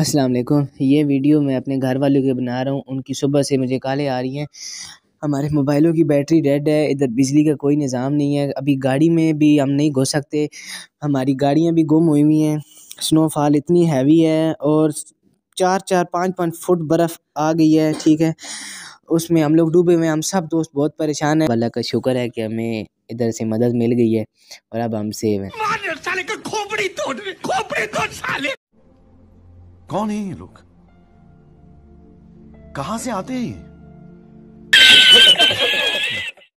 अस्सलाम वालेकुम ये वीडियो मैं अपने घर वालों की बना रहा हूँ उनकी सुबह से मुझे काले आ रही हैं हमारे मोबाइलों की बैटरी डेड है इधर बिजली का कोई निज़ाम नहीं है अभी गाड़ी में भी हम नहीं घुस सकते हमारी गाड़ियाँ भी गुम हुई हुई हैं स्नोफॉल इतनी हैवी है और चार चार पाँच पाँच फुट बर्फ़ आ गई है ठीक है उसमें हम लोग डूबे हुए हैं हम सब दोस्त बहुत परेशान हैं अल्लाह का शुक्र है कि हमें इधर से मदद मिल गई है और अब हम सेव हैं खोपड़ी तोड़ खोपड़ी तोड़ कौन है ये लोग कहां से आते हैं ये